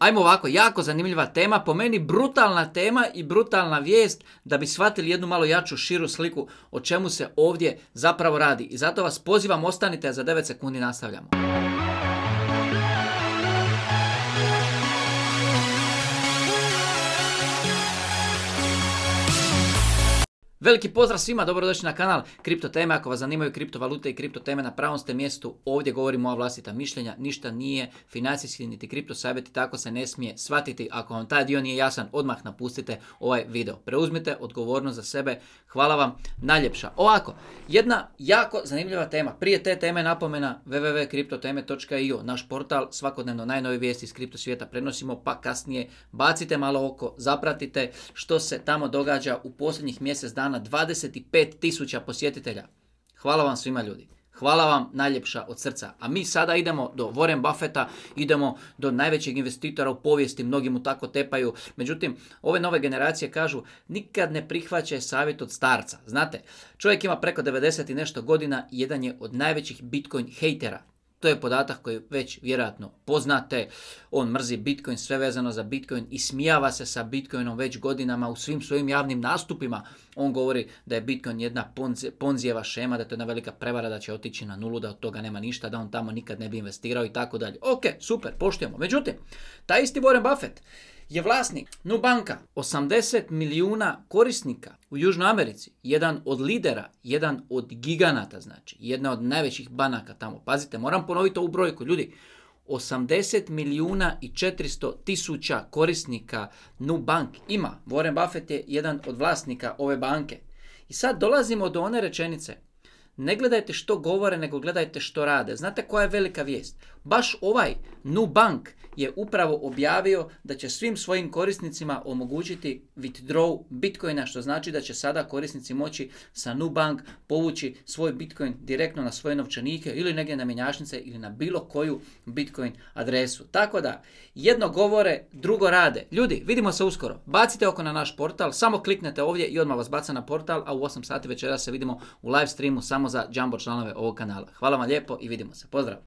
ajmo ovako, jako zanimljiva tema, po meni brutalna tema i brutalna vijest da bi shvatili jednu malo jaču, širu sliku o čemu se ovdje zapravo radi. I zato vas pozivam, ostanite, za 9 sekundi nastavljamo. Veliki pozdrav svima, dobrodošli na kanal Kripto Teme. Ako vas zanimaju kriptovalute i kripto teme na pravom ste mjestu, ovdje govorimo moja vlastita mišljenja, ništa nije financijski niti kripto savjet tako se ne smije shvatiti. Ako vam taj dio nije jasan, odmah napustite ovaj video. Preuzmite odgovornost za sebe. Hvala vam najljepša. Ovako, jedna jako zanimljiva tema. Prije te teme napomena www.kriptoteme.io, naš portal, svakodnevno najnovi vijesti iz kripto svijeta prenosimo, pa kasnije bacite malo oko, zapratite što se tamo događa u posljednjih mjesec dana dana 25 tisuća posjetitelja. Hvala vam svima ljudi. Hvala vam najljepša od srca. A mi sada idemo do Warren Buffetta, idemo do najvećeg investitora u povijesti, mnogi mu tako tepaju. Međutim, ove nove generacije kažu nikad ne prihvaća savjet od starca. Znate, čovjek ima preko 90 i nešto godina, jedan je od najvećih Bitcoin hejtera. To je podatak koji već vjerojatno poznate. On mrzi Bitcoin, sve vezano za Bitcoin i smijava se sa Bitcoinom već godinama u svim svojim javnim nastupima. On govori da je Bitcoin jedna ponzijeva šema, da je to jedna velika prevara, da će otići na nulu, da od toga nema ništa, da on tamo nikad ne bi investirao i tako dalje. Ok, super, poštujemo. Međutim, taj isti Warren Buffett je vlasnik Nubanka, 80 milijuna korisnika u Južnoj Americi, jedan od lidera, jedan od giganata znači, jedna od najvećih banaka tamo. Pazite, moram ponoviti ovu brojku, ljudi, 80 milijuna i 400 tisuća korisnika Nubank ima. Warren Buffett je jedan od vlasnika ove banke. I sad dolazimo do one rečenice. Ne gledajte što govore, nego gledajte što rade. Znate koja je velika vijest? Baš ovaj Nubank je upravo objavio da će svim svojim korisnicima omogućiti withdraw Bitcoina, što znači da će sada korisnici moći sa Nubank povući svoj Bitcoin direktno na svoje novčanike ili negdje na mjenjačnice ili na bilo koju Bitcoin adresu. Tako da, jedno govore, drugo rade. Ljudi, vidimo se uskoro. Bacite oko na naš portal, samo kliknete ovdje i odmah vas baca na portal, a u 8 sati večera se vidimo u live streamu samo za Jumbo članove ovog kanala. Hvala vam lijepo i vidimo se. Pozdrav!